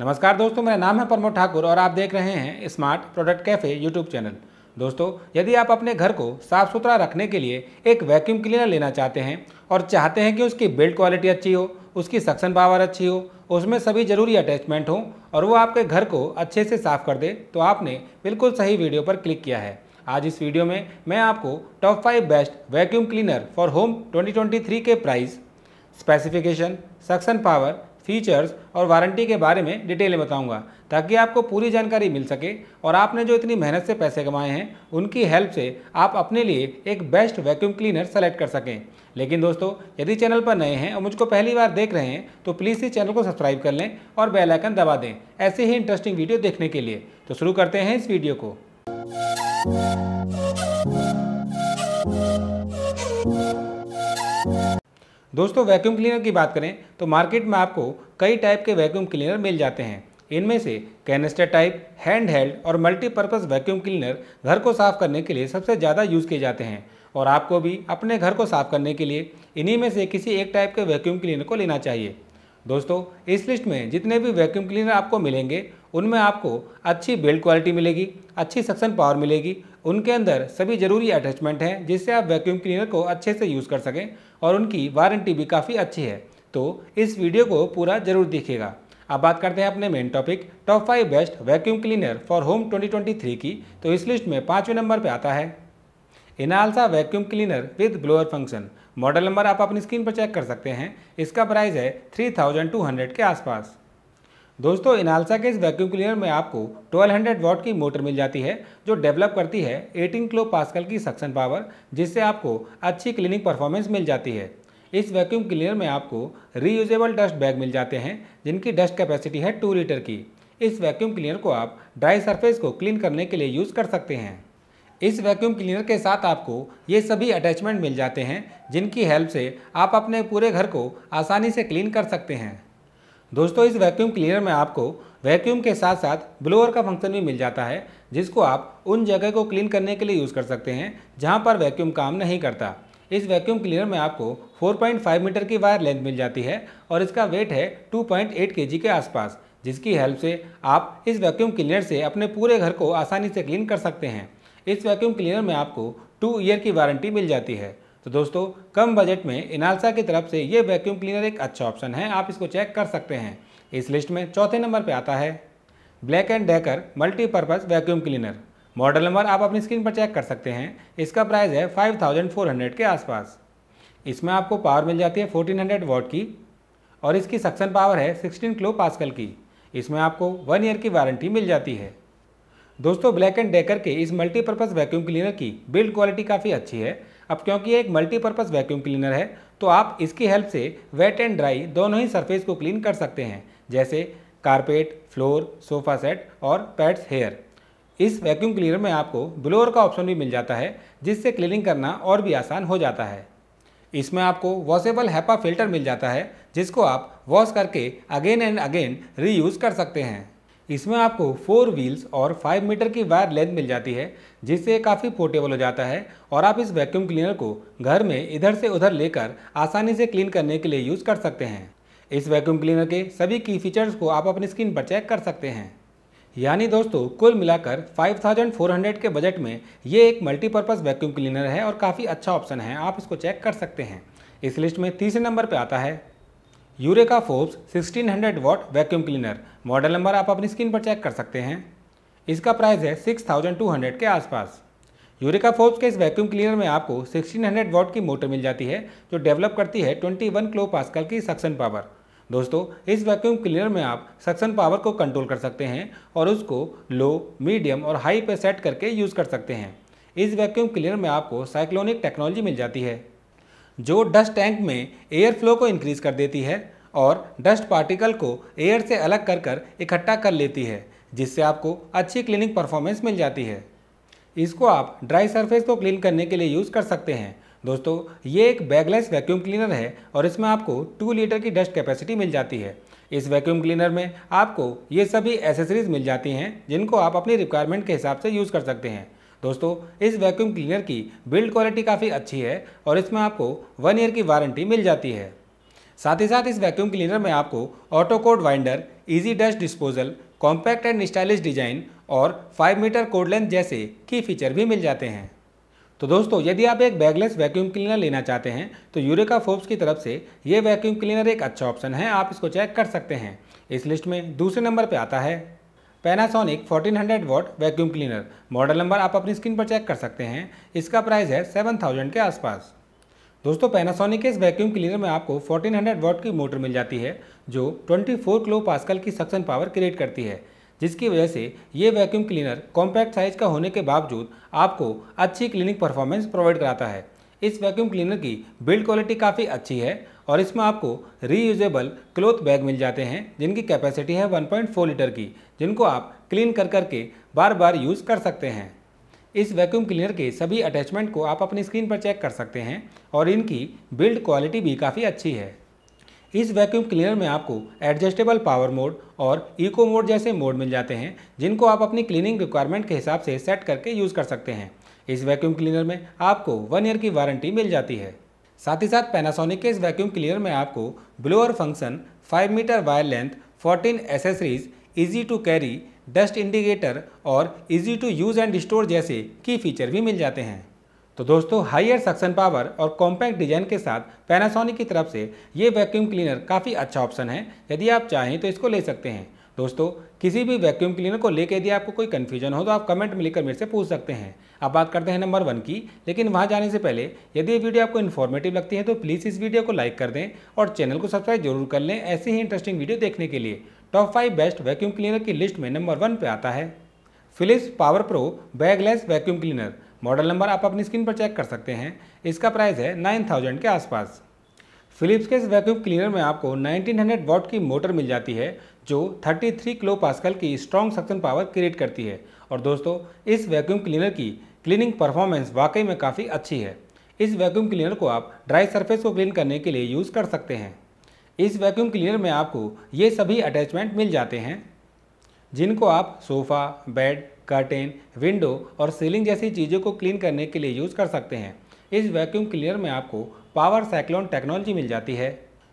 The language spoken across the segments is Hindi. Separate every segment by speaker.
Speaker 1: नमस्कार दोस्तों मेरा नाम है प्रमोद ठाकुर और आप देख रहे हैं Smart Product Cafe YouTube channel दोस्तों यदि आप अपने घर को साफ़ सुथरा रखने के लिए एक वैक्यूम क्लीनर लेना चाहते हैं और चाहते हैं कि उसकी बिल्ड क्वालिटी अच्छी हो उसकी सक्शन पावर अच्छी हो उसमें सभी ज़रूरी अटैचमेंट हों और वो आपके घर को अच्छे से साफ़ कर दे तो आपने बिल्कुल सही वीडियो पर क्लिक किया है आज इस वीडियो में मैं आपको top five best vacuum cleaner for home 2023 के price specification suction power features और वारंटी के बारे में डिटेल में बताऊंगा ताकि आपको पूरी जानकारी मिल सके और आपने जो इतनी मेहनत से पैसे कमाए हैं उनकी हेल्प से आप अपने लिए एक बेस्ट वैक्यूम क्लीनर सेलेक्ट कर सकें लेकिन दोस्तों यदि चैनल पर नए हैं और मुझको पहली बार देख रहे हैं तो प्लीज़ इस चैनल को सब्सक्राइब कर लें और बेलाइकन दबा दें ऐसे ही इंटरेस्टिंग वीडियो देखने के लिए तो शुरू करते हैं इस वीडियो को दोस्तों वैक्यूम क्लीनर की बात करें तो मार्केट में आपको कई टाइप के वैक्यूम क्लीनर मिल जाते हैं इनमें से कैनेस्टर टाइप हैंड हेल्ड और मल्टीपर्पज़ वैक्यूम क्लीनर घर को साफ़ करने के लिए सबसे ज़्यादा यूज़ किए जाते हैं और आपको भी अपने घर को साफ़ करने के लिए इन्हीं में से किसी एक टाइप के वैक्यूम क्लीनर को लेना चाहिए दोस्तों इस लिस्ट में जितने भी वैक्यूम क्लीनर आपको मिलेंगे उनमें आपको अच्छी बिल्ड क्वालिटी मिलेगी अच्छी सक्सन पावर मिलेगी उनके अंदर सभी ज़रूरी अटैचमेंट हैं जिससे आप वैक्यूम क्लीनर को अच्छे से यूज़ कर सकें और उनकी वारंटी भी काफ़ी अच्छी है तो इस वीडियो को पूरा ज़रूर देखिएगा अब बात करते हैं अपने main topic top five best vacuum cleaner for home 2023 की तो इस लिस्ट में पाँचवें नंबर पर आता है Inalsa vacuum cleaner with blower function model number आप अपनी स्क्रीन पर चेक कर सकते हैं इसका प्राइस है 3200 के आसपास दोस्तों इनालसा के इस वैक्यूम क्लीनर में आपको 1200 वॉट की मोटर मिल जाती है जो डेवलप करती है 18 किलो पास्कल की सक्शन पावर जिससे आपको अच्छी क्लीनिंग परफॉर्मेंस मिल जाती है इस वैक्यूम क्लीनर में आपको रीयूजेबल डस्ट बैग मिल जाते हैं जिनकी डस्ट कैपेसिटी है टू लीटर की इस वैक्यूम क्लीनर को आप ड्राई सरफेस को क्लीन करने के लिए यूज़ कर सकते हैं इस वैक्यूम क्लीनर के साथ आपको ये सभी अटैचमेंट मिल जाते हैं जिनकी हेल्प से आप अपने पूरे घर को आसानी से क्लीन कर सकते हैं दोस्तों इस वैक्यूम क्लीनर में आपको वैक्यूम के साथ साथ ब्लोअर का फंक्शन भी मिल जाता है जिसको आप उन जगह को क्लीन करने के लिए यूज़ कर सकते हैं जहाँ पर वैक्यूम काम नहीं करता इस वैक्यूम क्लीनर में आपको 4.5 मीटर की वायर लेंथ मिल जाती है और इसका वेट है 2.8 पॉइंट के आसपास जिसकी हेल्प से आप इस वैक्यूम क्लीनर से अपने पूरे घर को आसानी से क्लीन कर सकते हैं इस वैक्यूम क्लीनर में आपको टू ईयर की वारंटी मिल जाती है तो दोस्तों कम बजट में इनालसा की तरफ से ये वैक्यूम क्लीनर एक अच्छा ऑप्शन है आप इसको चेक कर सकते हैं इस लिस्ट में चौथे नंबर पर आता है Black and Decker multipurpose vacuum cleaner model number आप अपनी स्क्रीन पर चेक कर सकते हैं इसका प्राइस है 5400 के आसपास इसमें आपको पावर मिल जाती है 1400 वॉट की और इसकी सक्शन पावर है 16 क्लो पास्कल की इसमें आपको वन ईयर की वारंटी मिल जाती है दोस्तों ब्लैक एंड डेकर के इस मल्टीपर्पज़ वैक्यूम क्लीनर की बिल्ड क्वालिटी काफ़ी अच्छी है अब क्योंकि एक मल्टीपर्पज़ वैक्यूम क्लीनर है तो आप इसकी हेल्प से वेट एंड ड्राई दोनों ही सरफेस को क्लीन कर सकते हैं जैसे कारपेट फ्लोर सोफा सेट और पैट्स हेयर इस वैक्यूम क्लीनर में आपको ब्लोअर का ऑप्शन भी मिल जाता है जिससे क्लीनिंग करना और भी आसान हो जाता है इसमें आपको वॉशेबल हैपा फिल्टर मिल जाता है जिसको आप वॉश करके अगेन एंड अगेन रीयूज़ कर सकते हैं इसमें आपको फोर व्हील्स और फाइव मीटर की वायर लेंथ मिल जाती है जिससे काफ़ी पोर्टेबल हो जाता है और आप इस वैक्यूम क्लीनर को घर में इधर से उधर लेकर आसानी से क्लीन करने के लिए यूज़ कर सकते हैं इस वैक्यूम क्लीनर के सभी की फीचर्स को आप अपनी स्क्रीन पर चेक कर सकते हैं यानी दोस्तों कुल मिलाकर 5400 के बजट में ये एक मल्टीपर्पज़ वैक्यूम क्लीनर है और काफ़ी अच्छा ऑप्शन है आप इसको चेक कर सकते हैं इस लिस्ट में तीसरे नंबर पर आता है Eureka Forbes 1600 watt vacuum cleaner model number आप अपनी स्क्रीन पर चेक कर सकते हैं इसका प्राइस है 6200 के आसपास यूरेका फोर्ब्स के इस वैक्यूम क्लीनर में आपको 1600 वॉट की मोटर मिल जाती है जो डेवलप करती है 21 वन क्लो पास्कल की सक्सन पावर दोस्तों इस वैक्यूम क्लीनर में आप सक्सन पावर को कंट्रोल कर सकते हैं और उसको लो मीडियम और हाई पर सेट करके यूज़ कर सकते हैं इस वैक्यूम क्लीनर में आपको साइक्लोनिक टेक्नोलॉजी मिल जाती है जो डस्ट टैंक में एयर फ्लो को इंक्रीज़ कर देती है और डस्ट पार्टिकल को एयर से अलग कर कर इकट्ठा कर लेती है जिससे आपको अच्छी क्लीनिंग परफॉर्मेंस मिल जाती है इसको आप ड्राई सरफेस को क्लीन करने के लिए यूज़ कर सकते हैं दोस्तों ये एक बैगलेस वैक्यूम क्लीनर है और इसमें आपको टू लीटर की डस्ट कैपेसिटी मिल जाती है इस वैक्यूम क्लीनर में आपको ये सभी एसेसरीज मिल जाती हैं जिनको आप अपनी रिक्वायरमेंट के हिसाब से यूज़ कर सकते हैं दोस्तों इस वैक्यूम क्लीनर की बिल्ड क्वालिटी काफ़ी अच्छी है और इसमें आपको वन ईयर की वारंटी मिल जाती है साथ ही साथ इस वैक्यूम क्लीनर में आपको auto cord winder easy dust disposal compact and stylish design और 5 मीटर कोड लेंथ जैसे की फीचर भी मिल जाते हैं तो दोस्तों यदि आप एक बैगलेस वैक्यूम क्लीनर लेना चाहते हैं तो यूरेका फोर्ब्स की तरफ से ये वैक्यूम क्लीनर एक अच्छा ऑप्शन है आप इसको चेक कर सकते हैं इस लिस्ट में दूसरे नंबर पर आता है Panasonic 1400 watt vacuum cleaner model number आप अपनी स्क्रीन पर चेक कर सकते हैं इसका प्राइस है 7000 के आसपास दोस्तों पैनासोनिक के इस वैक्यूम क्लीनर में आपको 1400 वॉट की मोटर मिल जाती है जो 24 किलो पासकल की सक्शन पावर क्रिएट करती है जिसकी वजह से ये वैक्यूम क्लीनर कॉम्पैक्ट साइज का होने के बावजूद आपको अच्छी क्लीनिंग परफॉर्मेंस प्रोवाइड कराता है इस वैक्यूम क्लीनर की बिल्ड क्वालिटी काफ़ी अच्छी है और इसमें आपको रीयूजेबल क्लोथ बैग मिल जाते हैं जिनकी कैपेसिटी है 1.4 लीटर की जिनको आप क्लीन कर करके बार बार यूज़ कर सकते हैं इस वैक्यूम क्लीनर के सभी अटैचमेंट को आप अपनी स्क्रीन पर चेक कर सकते हैं और इनकी बिल्ड क्वालिटी भी काफ़ी अच्छी है इस वैक्यूम क्लीनर में आपको एडजस्टेबल पावर मोड और इको मोड जैसे मोड मिल जाते हैं जिनको आप अपनी क्लीनिंग रिक्वायरमेंट के हिसाब से सेट करके यूज़ कर सकते हैं इस वैक्यूम क्लीनर में आपको वन ईयर की वारंटी मिल जाती है साथ ही साथ पैनासोनिक के इस वैक्यूम क्लीनर में आपको blower function 5 metre wire length 14 accessories easy to carry dust indicator और easy to use and store जैसे की फीचर भी मिल जाते हैं तो दोस्तों हाइयर सक्शन पावर और कॉम्पैक्ट डिजाइन के साथ पैनासोनिक की तरफ से ये वैक्यूम क्लीनर काफ़ी अच्छा ऑप्शन है यदि आप चाहें तो इसको ले सकते हैं दोस्तों किसी भी वैक्यूम क्लीनर को लेके यदि आपको कोई कन्फ्यूजन हो तो आप कमेंट में लिखकर मेरे से पूछ सकते हैं अब बात करते हैं नंबर वन की लेकिन वहाँ जाने से पहले यदि ये वीडियो आपको इन्फॉर्मेटिव लगती है तो प्लीज़ इस वीडियो को लाइक कर दें और चैनल को सब्सक्राइब जरूर कर लें ऐसी ही इंटरेस्टिंग वीडियो देखने के लिए top five best vacuum cleaner की लिस्ट में नंबर वन पर आता है Philips power pro bagless vacuum cleaner model number आप अपनी स्क्रीन पर चेक कर सकते हैं इसका प्राइस है नाइन थाउजेंड के आसपास फिलिप्स के इस वैक्यूम क्लीनर में आपको 1900 वॉट की मोटर मिल जाती है जो 33 किलो पास्कल की स्ट्रॉन्ग सक्शन पावर क्रिएट करती है और दोस्तों इस वैक्यूम क्लीनर की क्लीनिंग परफॉर्मेंस वाकई में काफ़ी अच्छी है इस वैक्यूम क्लीनर को आप ड्राई सरफेस को क्लीन करने के लिए यूज़ कर सकते हैं इस वैक्यूम क्लीनर में आपको ये सभी अटैचमेंट मिल जाते हैं जिनको आप सोफ़ा बेड कर्टेन विंडो और सीलिंग जैसी चीज़ों को क्लीन करने के लिए यूज़ कर सकते हैं इस वैक्यूम क्लीनर में आपको पावर साइक्लोन टेक्नोलॉजी मिल जाती है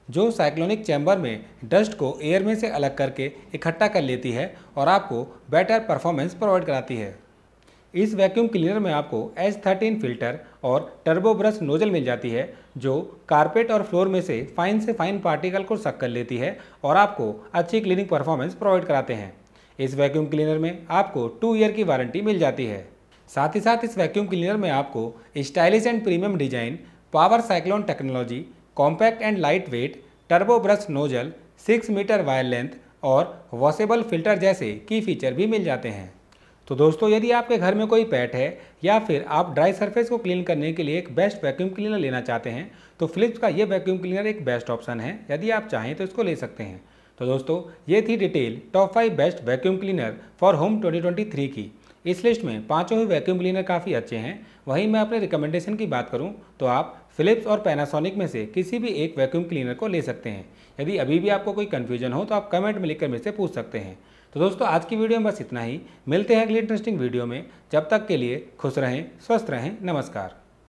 Speaker 1: जो साइक्लोनिक चैम्बर में डस्ट को एयर में से अलग करके इकट्ठा कर लेती है और आपको बेटर परफॉर्मेंस प्रोवाइड कराती है इस वैक्यूम क्लीनर में आपको S13 फिल्टर और टर्बो ब्रश नोजल मिल जाती है जो कारपेट और फ्लोर में से फाइन से फाइन पार्टिकल को सक कर लेती है और आपको अच्छी क्लीनिंग परफॉर्मेंस प्रोवाइड कराते हैं इस वैक्यूम क्लीनर में आपको टू ईयर की वारंटी मिल जाती है साथ ही साथ इस वैक्यूम क्लीनर में आपको stylish and premium design power cyclone technology compact and light weight turbo brush nozzle 6 metre wire length और वॉशेबल फिल्टर जैसे की फीचर भी मिल जाते हैं तो दोस्तों यदि आपके घर में कोई पैट है या फिर आप ड्राई सरफेस को क्लीन करने के लिए एक बेस्ट वैक्यूम क्लीनर लेना चाहते हैं तो फ्लिप्स का ये वैक्यूम क्लीनर एक बेस्ट ऑप्शन है यदि आप चाहें तो इसको ले सकते हैं तो दोस्तों ये थी detail top five best vacuum cleaner for home 2023 की इस लिस्ट में पांचों ही वैक्यूम क्लीनर काफ़ी अच्छे हैं वहीं मैं अपने रिकमेंडेशन की बात करूं तो आप फिलिप्स और पैनासोनिक में से किसी भी एक वैक्यूम क्लीनर को ले सकते हैं यदि अभी भी आपको कोई कन्फ्यूजन हो तो आप कमेंट में लिखकर से पूछ सकते हैं तो दोस्तों आज की वीडियो में बस इतना ही मिलते हैं अगली इंटरेस्टिंग वीडियो में जब तक के लिए खुश रहें स्वस्थ रहें नमस्कार